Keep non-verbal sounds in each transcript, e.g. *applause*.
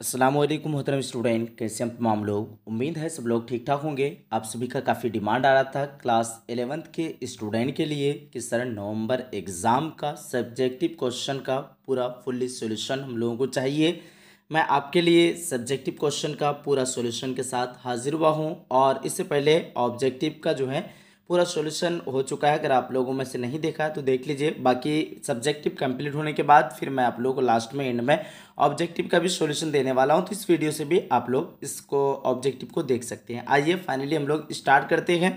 असलम मोहतरम स्टूडेंट कैसे हम तमाम लोग उम्मीद है सब लोग ठीक ठाक होंगे आप सभी का काफ़ी डिमांड आ रहा था क्लास एलेवंथ के स्टूडेंट के लिए कि सर नवंबर एग्ज़ाम का सब्जेक्टिव क्वेश्चन का पूरा फुल्ली सॉल्यूशन हम लोगों को चाहिए मैं आपके लिए सब्जेक्टिव क्वेश्चन का पूरा सॉल्यूशन के साथ हाजिर हुआ हूँ और इससे पहले ऑब्जेक्टिव का जो है पूरा सॉल्यूशन हो चुका है अगर आप लोगों में से नहीं देखा तो देख लीजिए बाकी सब्जेक्टिव कंप्लीट होने के बाद फिर मैं आप लोगों को लास्ट में एंड में ऑब्जेक्टिव का भी सॉल्यूशन देने वाला हूं तो इस वीडियो से भी आप लोग इसको ऑब्जेक्टिव को देख सकते हैं आइए फाइनली हम लोग स्टार्ट करते हैं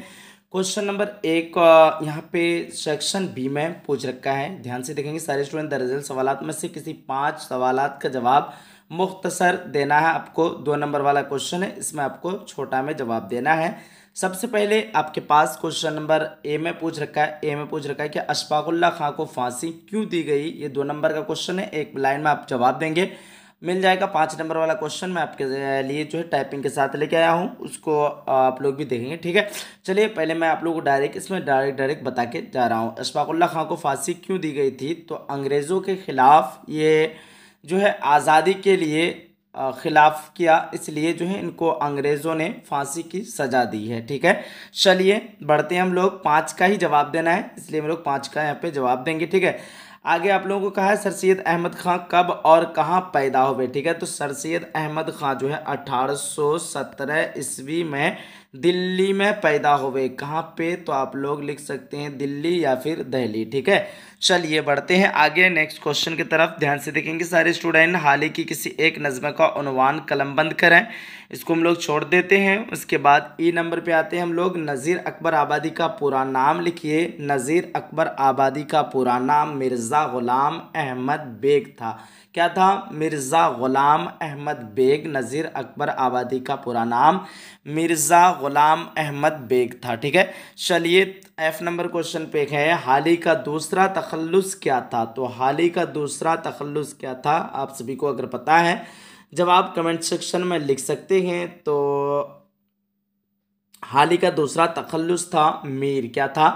क्वेश्चन नंबर एक यहाँ पे सेक्शन बी में पूछ रखा है ध्यान से देखेंगे सारे स्टूडेंट दरअसल सवाल में से किसी पाँच सवाल का जवाब मुख्तसर देना है आपको दो नंबर वाला क्वेश्चन है इसमें आपको छोटा में जवाब देना है सबसे पहले आपके पास क्वेश्चन नंबर ए में पूछ रखा है ए में पूछ रखा है कि अशफाकुल्ला खां को फांसी क्यों दी गई ये दो नंबर का क्वेश्चन है एक लाइन में आप जवाब देंगे मिल जाएगा पाँच नंबर वाला क्वेश्चन मैं आपके लिए जो है टाइपिंग के साथ लेके आया हूँ उसको आप लोग भी देखेंगे ठीक है चलिए पहले मैं आप लोगों को डायरेक्ट इसमें डायरेक्ट डायरेक्ट बता के जा रहा हूँ अशफाकुल्ला खां को फांसी क्यों दी गई थी तो अंग्रेज़ों के ख़िलाफ़ ये जो है आज़ादी के लिए ख़िलाफ़ किया इसलिए जो है इनको अंग्रेज़ों ने फांसी की सज़ा दी है ठीक है चलिए बढ़ते हैं हम लोग पाँच का ही जवाब देना है इसलिए हम लोग पाँच का यहाँ पे जवाब देंगे ठीक है आगे आप लोगों को कहा है सर सैद अहमद खां कब और कहाँ पैदा हुए ठीक है तो सर सैद अहमद खां जो है अठारह ईस्वी में दिल्ली में पैदा हुए कहाँ पे तो आप लोग लिख सकते हैं दिल्ली या फिर दहली ठीक है चलिए बढ़ते हैं आगे नेक्स्ट क्वेश्चन की तरफ ध्यान से देखेंगे सारे स्टूडेंट हाल ही की किसी एक नज़म का कलम कलमबंद करें इसको हम लोग छोड़ देते हैं उसके बाद ई e नंबर पे आते हैं हम लोग नज़ीर अकबर आबादी का पूरा नाम लिखिए नज़ीर अकबर आबादी का पूरा नाम मिर्ज़ा ग़ुलाम अहमद बेग था क्या था मिर्ज़ा ग़ुलाम अहमद बेग नज़ीर अकबर आबादी का पूरा नाम मिर्ज़ा ग़ुलाम अहमद बेग था ठीक है चलिए एफ नंबर क्वेश्चन पे है हाली का दूसरा तखलस क्या था तो हाली का दूसरा तखलस क्या था आप सभी को अगर पता है जब आप कमेंट सेक्शन में लिख सकते हैं तो हाल ही का दूसरा तखलस था मीर क्या था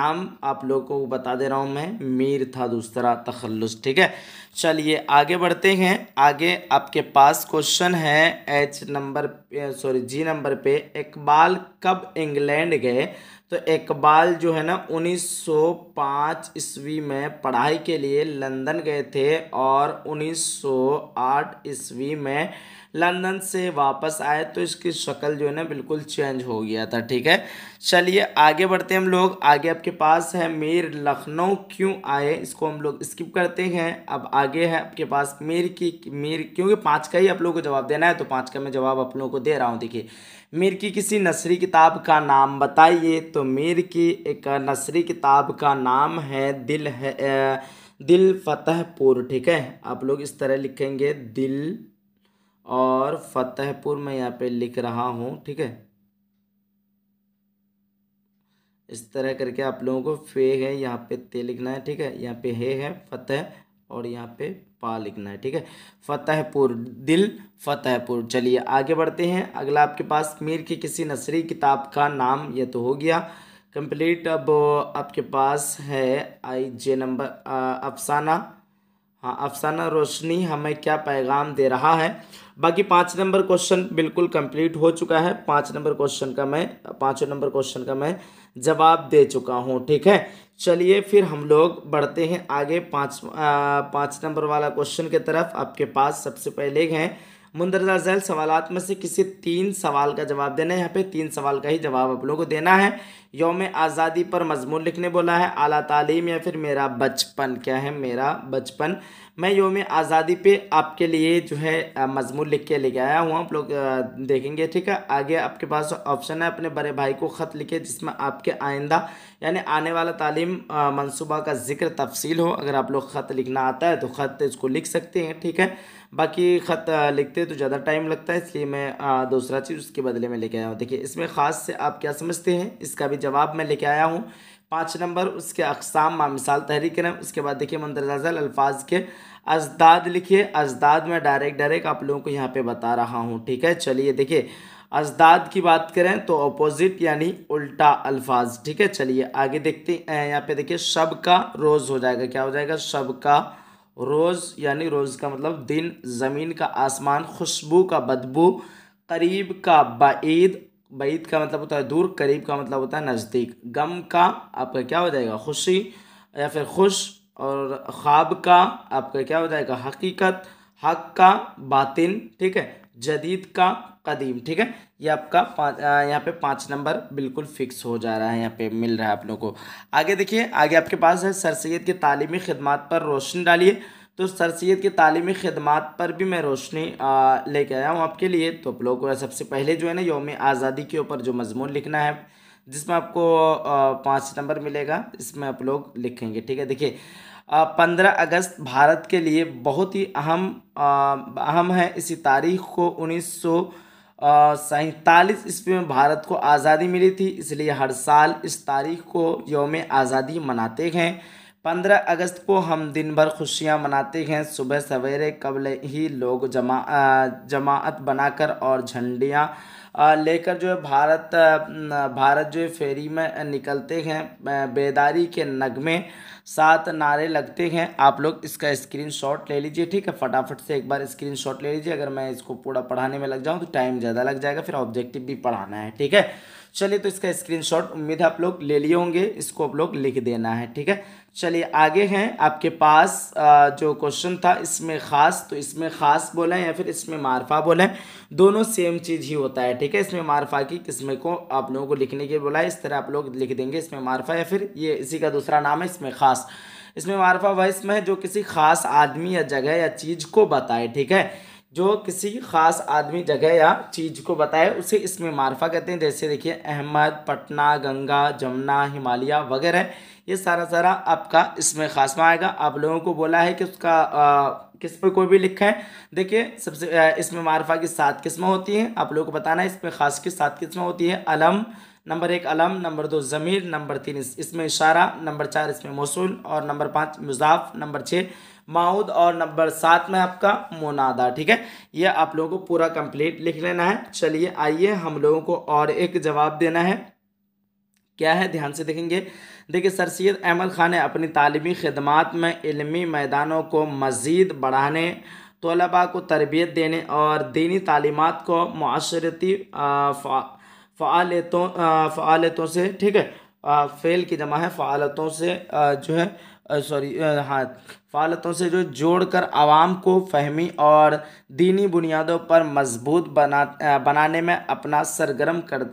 नाम आप लोगों को बता दे रहा हूँ मैं मीर था दूसरा तखलस ठीक है चलिए आगे बढ़ते हैं आगे आपके पास क्वेश्चन है H number sorry G number पे इकबाल कब इंग्लैंड गए तो इकबाल जो है ना 1905 ईस्वी में पढ़ाई के लिए लंदन गए थे और 1908 ईस्वी में लंदन से वापस आए तो इसकी शक्ल जो है ना बिल्कुल चेंज हो गया था ठीक है चलिए आगे बढ़ते हैं हम लोग आगे आपके पास है मीर लखनऊ क्यों आए इसको हम लोग स्किप करते हैं अब आगे है आपके पास मीर की मीर क्योंकि पाँच का ही आप लोगों को जवाब देना है तो पाँच का मैं जवाब आप लोगों को दे रहा हूँ देखिए मीर की किसी नसरी किताब का नाम बताइए तो मीर की एक नसरी किताब का नाम है दिल है दिल फतेहपुर ठीक है आप लोग इस तरह लिखेंगे दिल और फतेहपुर में यहाँ पे लिख रहा हूँ ठीक है इस तरह करके आप लोगों को फे है यहाँ पे ते लिखना है ठीक है यहाँ पे हे है फतेह और यहाँ पे पा लिखना है ठीक है फतेहपुर दिल फतेहपुर चलिए आगे बढ़ते हैं अगला आपके पास मीर की किसी नसरी किताब का नाम यह तो हो गया कंप्लीट अब आपके पास है आई जे नंबर अफसाना हाँ अफसाना रोशनी हमें क्या पैगाम दे रहा है बाकी पाँच नंबर क्वेश्चन बिल्कुल कंप्लीट हो चुका है पाँच नंबर क्वेश्चन का मैं पाँचों नंबर क्वेश्चन का मैं जवाब दे चुका हूँ ठीक है चलिए फिर हम लोग बढ़ते हैं आगे पाँच पाँच नंबर वाला क्वेश्चन की तरफ आपके पास सबसे पहले हैं मुंदरजा जैल सवालत में से किसी तीन सवाल का जवाब देना है यहाँ पे तीन सवाल का ही जवाब आप लोगों को देना है योम आज़ादी पर मजमून लिखने बोला है आला तालीम या फिर मेरा बचपन क्या है मेरा बचपन मैं योम आज़ादी पे आपके लिए जो है मजमून लिख के लेके आया हूँ आप लोग देखेंगे ठीक है आगे आपके पास ऑप्शन है अपने बड़े भाई को ख़त लिखे जिसमें आपके आइंदा यानी आने वाला तालीम मनसूबा का जिक्र तफसील हो अगर आप लोग ख़त लिखना आता है तो ख़त इसको लिख सकते हैं ठीक है बाकी ख़त लिखते तो ज़्यादा टाइम लगता है इसलिए मैं दूसरा चीज़ उसके बदले में लेके आया हूँ देखिए इसमें ख़ास से आप क्या समझते हैं इसका भी जवाब मैं लेके आया हूँ पाँच नंबर उसके अकसाम मामिसाल तहरीक करें उसके बाद देखिए मंदरजाजल अल्फाज के अजदाद लिखिए अजदाद में डायरेक्ट डायरेक्ट आप लोगों को यहाँ पे बता रहा हूँ ठीक है चलिए देखिए अजदाद की बात करें तो अपोजिट यानी उल्टा अल्फाज ठीक है चलिए आगे देखते हैं यहाँ पे देखिए शब का रोज़ हो जाएगा क्या हो जाएगा शब का रोज़ यानी रोज़ का मतलब दिन ज़मीन का आसमान खुशबू का बदबू करीब का बाईद बैद का मतलब होता है दूर करीब का मतलब होता है नज़दीक गम का आपका क्या हो जाएगा खुशी या फिर खुश और ख्वाब का आपका क्या हो जाएगा हकीकत हक का बातिन ठीक है जदीद का कदीम ठीक है ये आपका पाँच यहाँ पे पाँच नंबर बिल्कुल फिक्स हो जा रहा है यहाँ पे मिल रहा है आप लोगों को आगे देखिए आगे आपके पास है सर सैद की तालीमी खदमात पर रोशनी डालिए तो सर सैद की तालीमी खदमात पर भी मैं रोशनी लेके आया हूँ आपके लिए तो आप लोगों को सबसे पहले जो है ना योम आज़ादी के ऊपर जो मजमून लिखना है जिसमें आपको पाँच सितंबर मिलेगा इसमें आप लोग लिखेंगे ठीक है देखिए पंद्रह अगस्त भारत के लिए बहुत ही अहम अहम है इसी तारीख को उन्नीस सौ सैंतालीस ईस्वी में भारत को आज़ादी मिली थी इसलिए हर साल इस तारीख को योम आज़ादी मनाते हैं पंद्रह अगस्त को हम दिन भर खुशियाँ मनाते हैं सुबह सवेरे कबल ही लोग जमा जमात बनाकर और झंडियाँ लेकर जो है भारत भारत जो है फेरी में निकलते हैं बेदारी के नगमे सात नारे लगते हैं आप लोग इसका स्क्रीनशॉट ले लीजिए ठीक है फटाफट से एक बार स्क्रीनशॉट ले लीजिए अगर मैं इसको पूरा पढ़ाने में लग जाऊँ तो टाइम ज़्यादा लग जाएगा फिर ऑब्जेक्टिव भी पढ़ाना है ठीक है चलिए तो इसका स्क्रीनशॉट उम्मीद है आप लोग ले लिए होंगे इसको आप लोग लिख देना है ठीक है चलिए आगे हैं आपके पास जो क्वेश्चन था इसमें ख़ास तो इसमें ख़ास बोलें या फिर इसमें मारफा बोलें दोनों सेम चीज़ ही होता है ठीक है इसमें मारफा की किस्में को आप लोगों को लिखने के बोला है इस तरह आप लोग लिख देंगे इसमें मारफा या फिर ये इसी का दूसरा नाम है इसमें ख़ास इसमें मारफा वह इसमें है जो किसी ख़ास आदमी या जगह या चीज़ को बताए ठीक है जो किसी ख़ास आदमी जगह या चीज़ को बताए उसे इसमें मारफा कहते हैं जैसे देखिए अहमद पटना गंगा जमुना हिमालय वगैरह ये सारा सारा आपका इसमें खासमा आएगा आप लोगों को बोला है कि उसका आ, किस पर कोई भी है देखिए सबसे इसमें मारफा की सात किस्में होती हैं आप लोगों को बताना है इसमें ख़ास की सात किस्में होती है अलम नंबर एक अलम नंबर दो ज़मीर नंबर तीन इसमें इशारा नंबर चार इसमें मौसूल और नंबर पाँच मुजाफ नंबर छः माउद और नंबर सात में आपका मोनादा ठीक है ये आप लोगों को पूरा कंप्लीट लिख लेना है चलिए आइए हम लोगों को और एक जवाब देना है क्या है ध्यान से देखेंगे देखिए सर सैद अहमद ख़ान ने अपनी तलीमी खदमात में इलमी मैदानों को मज़ीद बढ़ाने तलबा को तरबियत देने और दीनी तलीमत को माशरती फ़ालतों फ़ालतों से ठीक है फ़ेल की जमा है फ़ालतों हाँ, से जो है सॉरी हाँ फ़ालतों से जो जोड़ कर आवाम को फहमी और दीनी बुनियादों पर मजबूत बना बनाने में अपना सरगर्म कर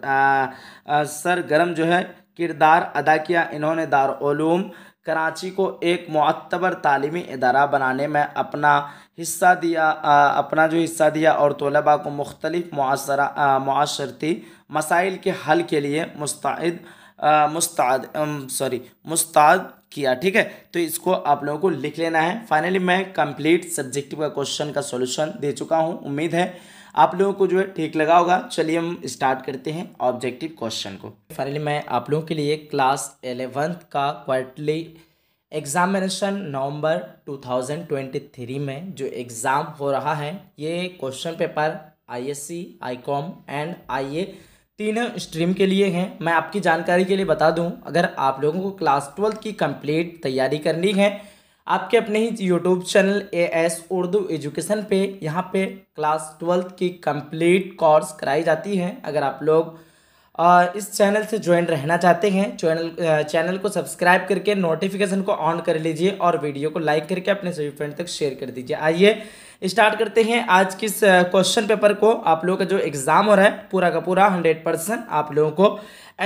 सरगर्म जो है किरदार अदा किया इन्होंने दारूम कराची को एक मतबर तलीमी अदारा बनाने में अपना हिस्सा दिया आ, अपना जो हिस्सा दिया और तलबा को मुख्तलिफरती माशरती मसाइल के हल के लिए मुस्ताद मुस्ताद सॉरी मुस्ताद किया ठीक है तो इसको आप लोगों को लिख लेना है फाइनली मैं कंप्लीट सब्जेक्टिव का क्वेश्चन का सॉल्यूशन दे चुका हूँ उम्मीद है आप लोगों को जो है ठीक लगा होगा चलिए हम स्टार्ट करते हैं ऑब्जेक्टिव क्वेश्चन को फाइनली मैं आप लोगों के लिए क्लास एलेवेंथ का क्वार्टली एग्ज़ामिनेशन नवंबर 2023 में जो एग्ज़ाम हो रहा है ये question paper ISc ICom and IA तीनों स्ट्रीम के लिए हैं मैं आपकी जानकारी के लिए बता दूं अगर आप लोगों को क्लास ट्वेल्थ की कंप्लीट तैयारी करनी है आपके अपने ही YouTube channel A S Urdu education पे यहाँ पे क्लास ट्वेल्थ की कंप्लीट कोर्स कराई जाती है अगर आप लोग इस चैनल से ज्वाइन रहना चाहते हैं चैनल चैनल को सब्सक्राइब करके नोटिफिकेशन को ऑन कर लीजिए और वीडियो को लाइक करके अपने सभी फ्रेंड तक शेयर कर दीजिए आइए स्टार्ट करते हैं आज किस क्वेश्चन पेपर को आप लोगों का जो एग्ज़ाम हो रहा है पूरा का पूरा हंड्रेड परसेंट आप लोगों को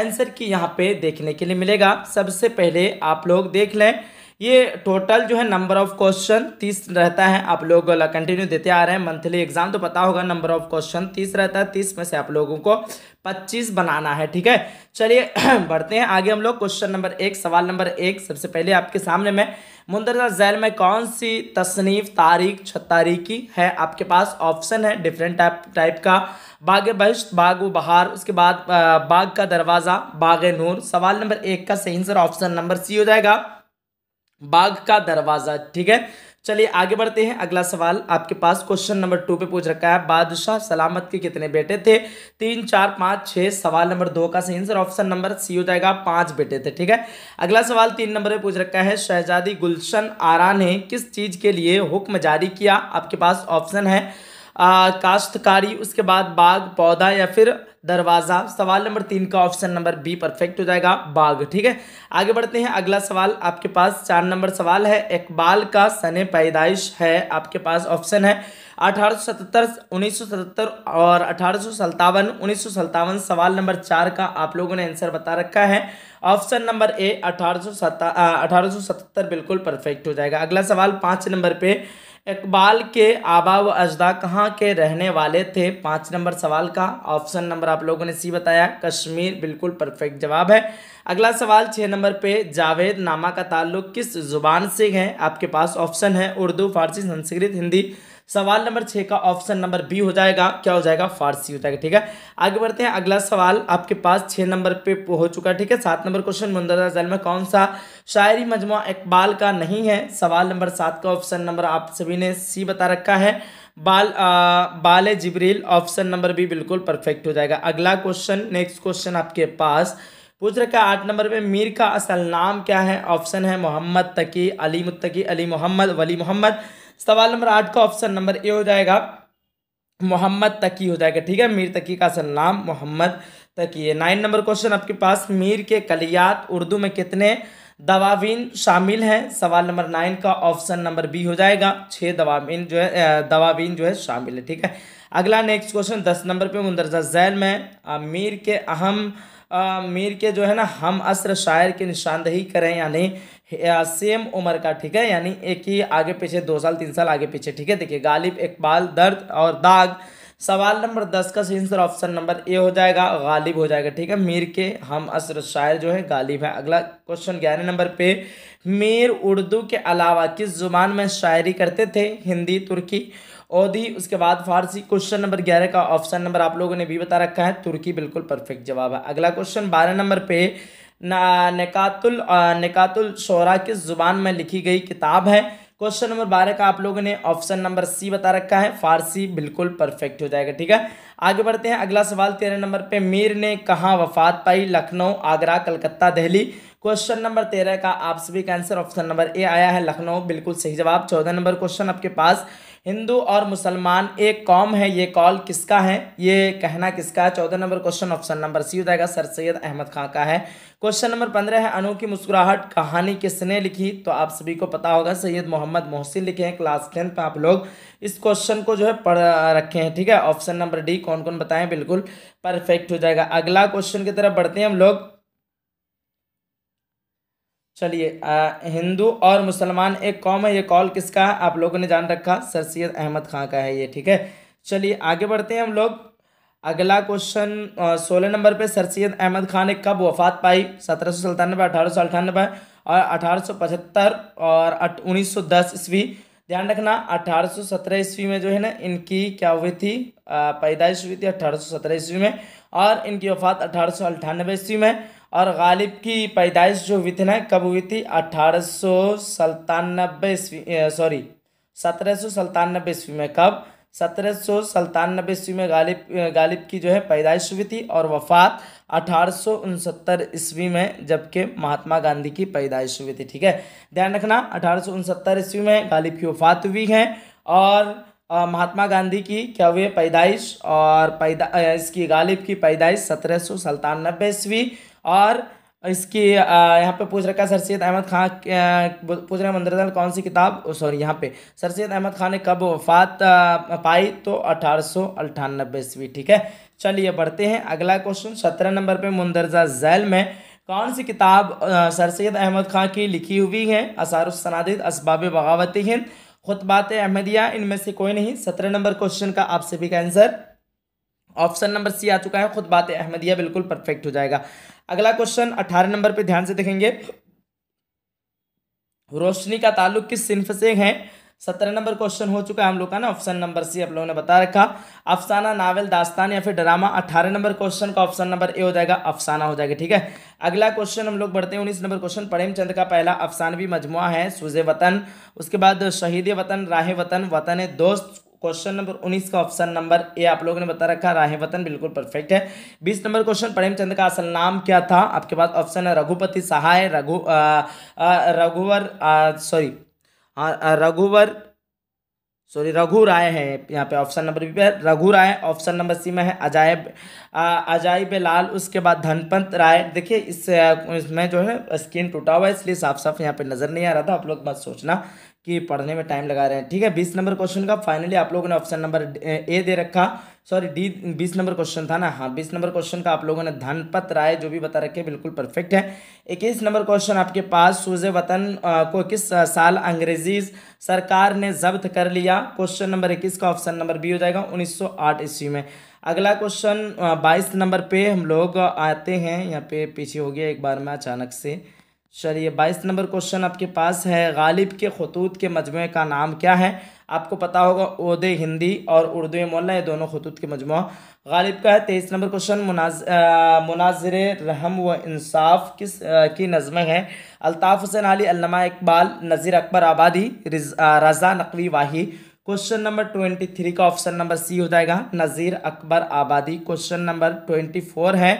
आंसर की यहाँ पे देखने के लिए मिलेगा सबसे पहले आप लोग देख लें ये टोटल जो है नंबर ऑफ क्वेश्चन तीस रहता है आप लोग कंटिन्यू देते आ रहे हैं मंथली एग्जाम तो पता होगा नंबर ऑफ क्वेश्चन तीस रहता है तीस में से आप लोगों को पच्चीस बनाना है ठीक है चलिए *clears throat* बढ़ते हैं आगे हम लोग क्वेश्चन नंबर एक सवाल नंबर एक सबसे पहले आपके सामने में मुंदरजा जैल में कौन सी तसनीफ तारीख की है आपके पास ऑप्शन है डिफरेंट टाइप टाइप का बाग बहिश्त बाग व बहार उसके बाद बाग का दरवाज़ा बाग नूर सवाल नंबर एक का सही आंसर ऑप्शन नंबर सी हो जाएगा बाघ का दरवाज़ा ठीक है चलिए आगे बढ़ते हैं अगला सवाल आपके पास क्वेश्चन नंबर टू पे पूछ रखा है बादशाह सलामत के कितने बेटे थे तीन चार पाँच छः सवाल नंबर दो का सही आंसर ऑप्शन नंबर सी हो जाएगा पाँच बेटे थे ठीक है अगला सवाल तीन नंबर पे पूछ रखा है शहजादी गुलशन आरा ने किस चीज़ के लिए हुक्म जारी किया आपके पास ऑप्शन है काश्तकारी उसके बाद बाघ पौधा या फिर दरवाज़ा सवाल नंबर तीन का ऑप्शन नंबर बी परफेक्ट हो जाएगा बाघ ठीक है आगे बढ़ते हैं अगला सवाल आपके पास चार नंबर सवाल है इकबाल का सन पैदाइश है आपके पास ऑप्शन है अठारह सौ सतहत्तर और अठारह सौ सवाल नंबर चार का आप लोगों ने आंसर बता रखा है ऑप्शन नंबर ए अठारह सौ बिल्कुल परफेक्ट हो जाएगा अगला सवाल पाँच नंबर पे इकबाल के आबा व अजदा कहाँ के रहने वाले थे पाँच नंबर सवाल का ऑप्शन नंबर आप लोगों ने सी बताया कश्मीर बिल्कुल परफेक्ट जवाब है अगला सवाल छः नंबर पे जावेद नामा का ताल्लुक किस जुबान से है आपके पास ऑप्शन है उर्दू फारसी संस्कृत हिंदी सवाल नंबर छः का ऑप्शन नंबर बी हो जाएगा क्या हो जाएगा फारसी हो जाएगा ठीक है आगे बढ़ते हैं अगला सवाल आपके पास छः नंबर पे हो चुका है ठीक है सात नंबर क्वेश्चन मुंदरा जैल में कौन सा शायरी मजमु इकबाल का नहीं है सवाल नंबर सात का ऑप्शन नंबर आप सभी ने सी बता रखा है बाल आ, Bal Jibril option number B बिल्कुल परफेक्ट हो जाएगा अगला क्वेश्चन नेक्स्ट क्वेश्चन आपके पास पूछ रखा है आठ नंबर में मीर का असल नाम क्या है ऑप्शन है मोहम्मद तकी अली मुत्तकी अली मोहम्मद वली मोहम्मद सवाल नंबर आठ का ऑप्शन नंबर ए हो जाएगा मोहम्मद तकी हो जाएगा ठीक है मीर तकी का असल नाम मोहम्मद तकी है नाइन नंबर क्वेश्चन आपके पास मीर के कलियात उर्दू में कितने दवावीन शामिल हैं सवाल नंबर नाइन का ऑप्शन नंबर बी हो जाएगा छः दवावीन जो है दवावीन जो है शामिल है ठीक है अगला नेक्स्ट क्वेश्चन दस नंबर पे मुंदरजा जैल में आ, मीर के अहम मीर के जो है ना हम असर शायर की निशानदही करें या नहीं सेम उम्र का ठीक है यानी एक ही आगे पीछे दो साल तीन साल आगे पीछे ठीक है देखिए गालिब इकबाल दर्द और दाग सवाल नंबर दस का आंसर ऑप्शन नंबर ए हो जाएगा गालिब हो जाएगा ठीक है मीर के हम असर शायर जो है गालिब है अगला क्वेश्चन ग्यारह नंबर पे मीर उर्दू के अलावा किस जुबान में शायरी करते थे हिंदी तुर्की ओदी उसके बाद फारसी क्वेश्चन नंबर ग्यारह का ऑप्शन नंबर आप लोगों ने भी बता रखा है तुर्की बिल्कुल परफेक्ट जवाब है अगला क्वेश्चन बारह नंबर पे निकातुल निकातुल शोरा की ज़ुबान में लिखी गई किताब है क्वेश्चन नंबर बारह का आप लोगों ने ऑप्शन नंबर सी बता रखा है फारसी बिल्कुल परफेक्ट हो जाएगा ठीक है आगे बढ़ते हैं अगला सवाल तेरह नंबर पे मीर ने कहाँ वफात पाई लखनऊ आगरा कलकत्ता दिल्ली क्वेश्चन नंबर तेरह का आप सभी का आंसर ऑप्शन नंबर ए आया है लखनऊ बिल्कुल सही जवाब चौदह नंबर क्वेश्चन आपके पास हिंदू और मुसलमान एक कौम है ये कॉल किसका है ये कहना किसका है चौदह number question option number C हो जाएगा सर सैयद अहमद खां का है क्वेश्चन नंबर पंद्रह है अनोखी मुस्कुराहट कहानी किसने लिखी तो आप सभी को पता होगा सैयद मोहम्मद मोहसिन लिखे हैं क्लास टेंथ में आप लोग इस क्वेश्चन को जो है पढ़ रखे हैं ठीक है ऑप्शन नंबर डी कौन कौन बताएं बिल्कुल परफेक्ट हो जाएगा अगला क्वेश्चन की तरफ बढ़ते हैं हम लोग चलिए हिंदू और मुसलमान एक कौम है ये कॉल किसका है आप लोगों ने जान रखा सर सैद अहमद खां का है ये ठीक है चलिए आगे बढ़ते हैं हम लोग अगला क्वेश्चन सोलह नंबर पे सर सैद अहमद खान ने कब वफात पाई सत्रह सौ सतानबे अठारह सौ अठानबे और अठारह सौ पचहत्तर और उन्नीस सौ दस ईस्वी ध्यान रखना अठारह सौ सत्रह ईस्वी में जो है ना इनकी क्या हुई थी पैदाइश हुई थी अठारह सौ सत्रह ईस्वी में और इनकी वफात अठारह सौ अट्ठानबे ईस्वी में और गालिब की पैदाइश जो हुई थी ना कब हुई थी अठारह सौ सतानबे ईस्वी सॉरी सत्रह सौ सतानबे ईस्वी में कब सत्रह सौ सतानबे ईस्वी में गालिब गालिब की जो है पैदाइश हुई थी और वफ़ात अठारह सौ उनसत्तर ईस्वी में जबकि महात्मा गांधी की पैदाइश हुई थी ठीक है ध्यान रखना अठारह सौ उनसत्तर ईस्वी में गालिब की वफ़ात हुई है और आ, महात्मा गांधी की क्या हुई है पैदाइश और पैदा इसकी गालिब की पैदाइश सत्रह सौ सतानबे ईस्वी और इसकी यहाँ पे पूछ रखा है सर सैद अहमद खान पूछ रहे हैं मंदरजल कौन सी किताब सॉरी यहाँ पे सर सैद अहमद खान ने कब वफात पाई तो अठारह सौ अट्ठानबे ईस्वी ठीक है चलिए बढ़ते हैं अगला क्वेश्चन सत्रह नंबर पे मंदरजा जैल में कौन सी किताब सर सैद अहमद खां की लिखी हुई है असारसनादित इसबाब बगावत हिंद खुतबात अहमदिया इनमें से कोई नहीं सत्रह नंबर क्वेश्चन का आप सभी का आंसर ऑप्शन नंबर सी आ चुका है खुद बात अहमदिया बिल्कुल परफेक्ट हो जाएगा अगला क्वेश्चन अठारह नंबर पर ध्यान से देखेंगे रोशनी का ताल्लुक किस सिंफ से है सत्रह नंबर क्वेश्चन हो चुका है हम लोग का ना ऑप्शन नंबर सी आप लोगों ने बता रखा अफसाना नावल दास्तान या फिर ड्रामा अठारह नंबर क्वेश्चन का ऑप्शन नंबर ए हो जाएगा अफसाना हो जाएगा ठीक है अगला क्वेश्चन हम लोग बढ़ते हैं उन्नीस नंबर क्वेश्चन प्रेमचंद का पहला अफसानवी मजमु है सुजे वतन उसके बाद शहीद वतन राह वतन वतन दोस्त क्वेश्चन नंबर उन्नीस का ऑप्शन नंबर ए आप लोगों ने बता रखा राहे वतन बिल्कुल परफेक्ट है बीस नंबर क्वेश्चन प्रेमचंद का असल नाम क्या था आपके पास ऑप्शन है रघुपति सहाय रघु रघुवर सॉरी रघुवर सॉरी रघु राय है यहाँ पे ऑप्शन नंबर बी पे रघु राय ऑप्शन नंबर सी में है अजायब अजायब लाल उसके बाद धनपंत राय देखिए इस इसमें जो है स्क्रीन टूटा हुआ है इसलिए साफ साफ यहाँ पे नज़र नहीं आ रहा था आप लोग मत सोचना कि पढ़ने में टाइम लगा रहे हैं ठीक है बीस नंबर क्वेश्चन का फाइनली आप लोगों ने ऑप्शन नंबर ए दे रखा सॉरी डी बीस नंबर क्वेश्चन था ना हाँ बीस नंबर क्वेश्चन का आप लोगों ने धनपत राय जो भी बता रखे बिल्कुल परफेक्ट है इक्कीस नंबर क्वेश्चन आपके पास सूज वतन को किस साल अंग्रेजी सरकार ने जब्त कर लिया क्वेश्चन नंबर इक्कीस का ऑप्शन नंबर बी हो जाएगा उन्नीस सौ आठ ईस्वी में अगला क्वेश्चन बाईस नंबर पे हम लोग आते हैं यहाँ पे पीछे हो गया एक बार में अचानक से चलिए बाईस नंबर क्वेश्चन आपके पास है गालिब के खतूत के मजमु का नाम क्या है आपको पता होगा उर्द हिंदी और उर्दू मोला ये दोनों खतूत के मजमु गालिब का है तेईस नंबर क्वेश्चन मुनाज मुनाजर रहम व इंसाफ किस आ, की नज़में हैं अलताफ़ हुसैन अली अल्लामा Iqbal Nazeer Akbarabadi Raza Naqvi Wahi question number twenty three का ऑप्शन नंबर सी हो जाएगा नज़ीर अकबर आबादी क्वेश्चन नंबर ट्वेंटी फोर है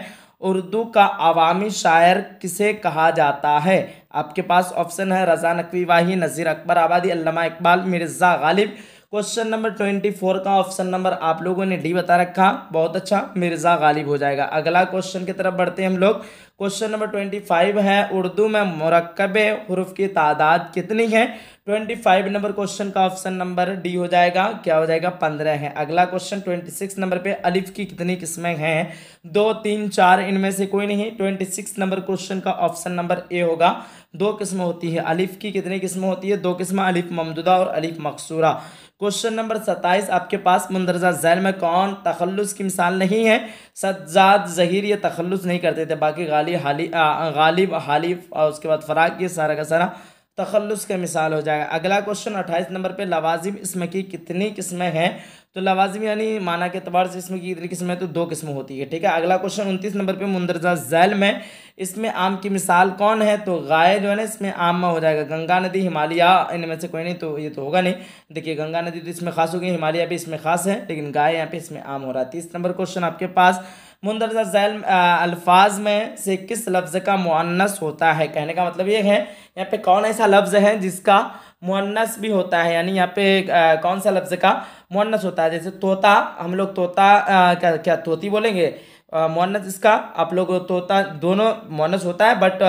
उर्दू का आवामी शायर किसे कहा जाता है आपके पास ऑप्शन है रजा नकवी वाही Nazeer Akbarabadi Allama Iqbal Mirza Ghalib question number twenty four का ऑप्शन नंबर आप लोगों ने डी बता रखा बहुत अच्छा मिर्ज़ा गालिब हो जाएगा अगला क्वेश्चन की तरफ बढ़ते हैं हम लोग क्वेश्चन नंबर ट्वेंटी फाइव है उर्दू में मरकब हरूफ की तादाद कितनी है ट्वेंटी फाइव नंबर क्वेश्चन का ऑप्शन नंबर डी हो जाएगा क्या हो जाएगा पंद्रह है अगला क्वेश्चन ट्वेंटी सिक्स नंबर पे अलिफ की कितनी किस्में हैं दो तीन चार इनमें से कोई नहीं ट्वेंटी सिक्स नंबर क्वेश्चन का ऑप्शन नंबर ए होगा दो किस्म होती है अलिफ की कितनी किस्म होती है दो किस्म अलिफ ममदुदा और अलिफ मकसूरा क्वेश्चन नंबर सत्ताईस आपके पास मंदरजा जैल में कौन तखलस की मिसाल नहीं है सज्जाद जहीर ये तखलस नहीं करते थे बाकी गाली हाली आ, गालिब हालिफ और उसके बाद फराक ये सारा का सारा तखलस का मिसाल हो जाएगा अगला क्वेश्चन अट्ठाईस नंबर पे लवाजिम इसमें की कितनी किस्में हैं तो लवाजमी यानी माना के अतबार से इसमें की किस्म है तो दो किस्म होती है ठीक है अगला क्वेश्चन उनतीस नंबर पर मुंदरजा जैल में इसमें आम की मिसाल कौन है तो गाय जो है ना इसमें आम में हो जाएगा गंगा नदी हिमालय इनमें से कोई नहीं तो ये तो होगा नहीं देखिए गंगा नदी तो इसमें खास होगी हिमालय भी इसमें खास है लेकिन गाय यहाँ पे इसमें आम हो रहा है तीस नंबर क्वेश्चन आपके पास मुंदरजा जैल अल्फाज में से किस लफ्ज़ का मुआनस होता है कहने का मतलब ये है यहाँ पे कौन ऐसा लफ्ज़ है जिसका मुन्नस भी होता है यानी यहाँ पे आ, कौन सा लफ्ज़ का मुन्नस होता है जैसे तोता हम लोग तोता आ, क्या क्या तोती बोलेंगे मोनस इसका आप लोग तोता दोनों मोनस होता है बट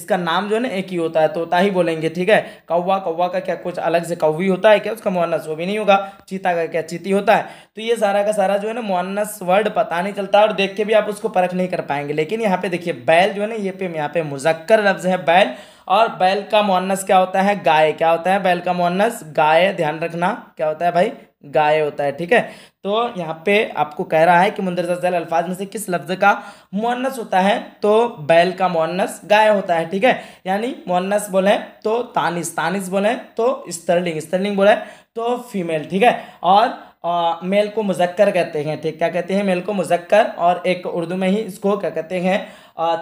इसका नाम जो है ना एक ही होता है तोता ही बोलेंगे ठीक है कौवा कौवा का क्या कुछ अलग से कौवी होता है क्या उसका मोनस वो भी नहीं होगा चीता का क्या चीती होता है तो ये सारा का सारा जो है ना मोनस वर्ड पता नहीं चलता और देख के भी आप उसको परख नहीं कर पाएंगे लेकिन यहाँ पे देखिए बैल जो है ना ये पे यहाँ पे मुजक्कर लफ्ज़ है बैल और बैल का मोहनस क्या होता है गाय क्या होता है बैल का मोहनस गाय ध्यान रखना क्या होता है भाई गाय होता है ठीक है तो यहाँ पे आपको कह रहा है कि मुंदरजा जैल अल्फाज में से किस लफ्ज़ का मोहनस होता है तो बैल का मोहनस गाय होता है ठीक है यानी मोहनस बोले तो तानिस तानिस बोले तो स्टर्लिंग स्टर्लिंग बोले तो फीमेल ठीक है और आ, मेल को मुजक्कर कहते हैं ठीक क्या कहते हैं मेल को मुजक्कर और एक उर्दू में ही इसको क्या कहते हैं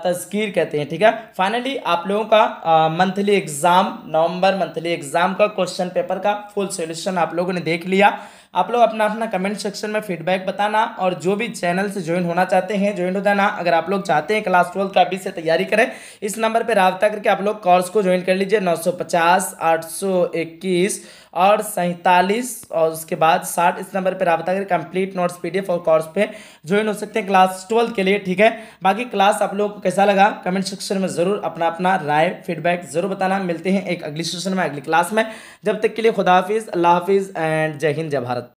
तस्कीर कहते हैं ठीक है फाइनली आप लोगों का monthly exam November monthly exam का क्वेश्चन पेपर का फुल सोल्यूशन आप लोगों ने देख लिया आप लोग अपना अपना कमेंट सेक्शन में फीडबैक बताना और जो भी चैनल से ज्वाइन होना चाहते हैं ज्वाइन हो जाना अगर आप लोग चाहते हैं क्लास ट्वेल्थ का अभी से तैयारी करें इस नंबर पर रबता करके आप लोग कोर्स को ज्वाइन कर लीजिए नौ सौ पचास आठ सौ इक्कीस और सैंतालीस और उसके बाद साठ इस नंबर पर रबता करें कंप्लीट नोट्स पी और कोर्स पे ज्वाइन हो सकते हैं क्लास ट्वेल्थ के लिए ठीक है बाकी क्लास आप लोगों को कैसा लगा कमेंट सेक्शन में ज़रूर अपना अपना राय फीडबैक ज़रूर बताना मिलते हैं एक अगली सेशन में अगली क्लास में जब तक के लिए खुदाफिज़ अल्लाह हाफिज़ एंड जय हिंद जय भारत